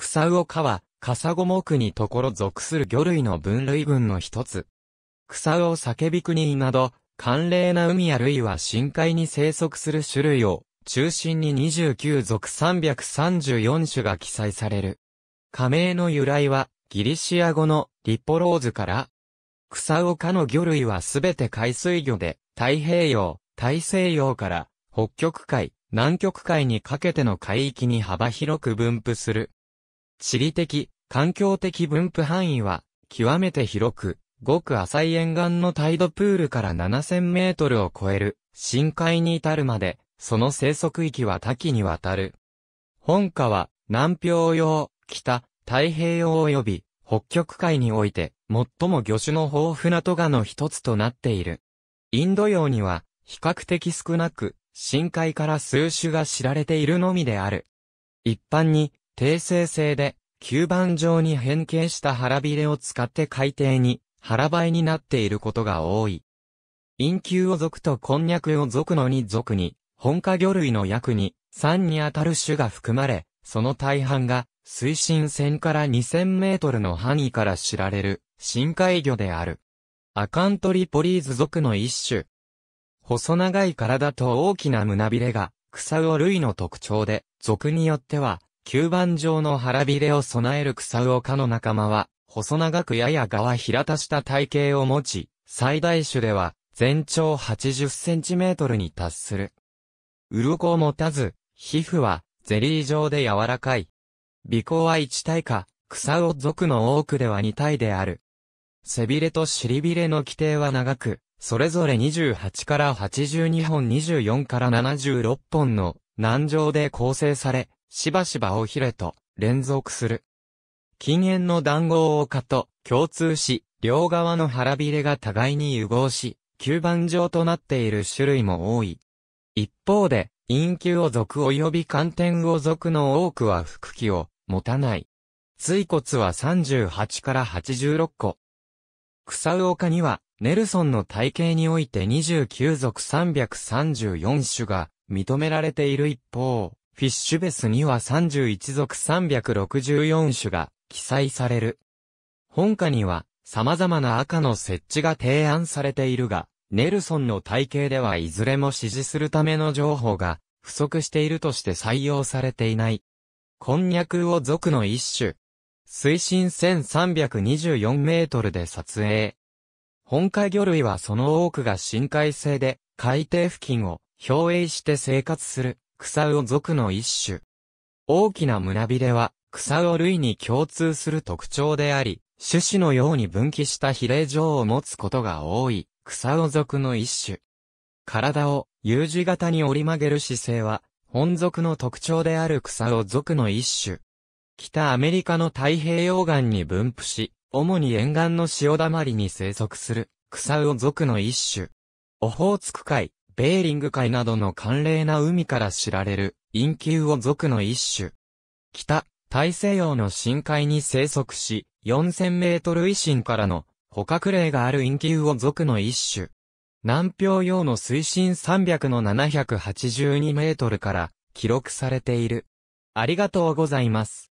草魚科は、笠五目にところ属する魚類の分類群の一つ。草魚叫び国など、寒冷な海や類は深海に生息する種類を、中心に29属334種が記載される。加盟の由来は、ギリシア語のリポローズから、草魚科の魚類はすべて海水魚で、太平洋、大西洋から、北極海、南極海にかけての海域に幅広く分布する。地理的、環境的分布範囲は、極めて広く、ごく浅い沿岸のタイドプールから7000メートルを超える、深海に至るまで、その生息域は多岐にわたる。本家は、南氷洋、北、太平洋及び、北極海において、最も魚種の豊富なトガの一つとなっている。インド洋には、比較的少なく、深海から数種が知られているのみである。一般に、定性性で、吸盤状に変形した腹びれを使って海底に腹ばいになっていることが多い。陰球を属とこんにゃくを属の二属に、本科魚類の約に、3にあたる種が含まれ、その大半が水深1000から2000メートルの範囲から知られる深海魚である。アカントリポリーズ属の一種。細長い体と大きな胸びれが草魚類の特徴で、属によっては吸盤状の腹びれを備える草魚科の仲間は、細長くやや側平たした体型を持ち、最大種では全長80センチメートルに達する。鱗を持たず、皮膚はゼリー状で柔らかい。尾行は1体か、草を族の多くでは2体である。背びれと尻びれの規定は長く、それぞれ28から82本24から76本の軟状で構成され、しばしば尾ひれと連続する。禁煙の談合を化と共通し、両側の腹びれが互いに融合し、吸盤状となっている種類も多い。一方で、陰球を属及び寒天を属の多くは腹器を持たない。椎骨は38から86個。草魚科には、ネルソンの体系において29属334種が認められている一方、フィッシュベスには31族364種が記載される。本家には様々な赤の設置が提案されているが、ネルソンの体系ではいずれも支持するための情報が不足しているとして採用されていない。こんにゃくを族の一種。水深1324メートルで撮影。本海魚類はその多くが深海性で海底付近を漂泳して生活する草魚属の一種。大きな胸びれは、草魚類に共通する特徴であり、種子のように分岐した比例状を持つことが多い、草魚属の一種。体を U 字型に折り曲げる姿勢は、本属の特徴である草魚属の一種。北アメリカの太平洋岸に分布し、主に沿岸の潮だまりに生息する、草魚属の一種。オホーツク海、ベーリング海などの寒冷な海から知られる、陰球を属の一種。北、大西洋の深海に生息し、4000メートル以深からの捕獲例がある陰球を属の一種。南氷洋の水深300の782メートルから記録されている。ありがとうございます。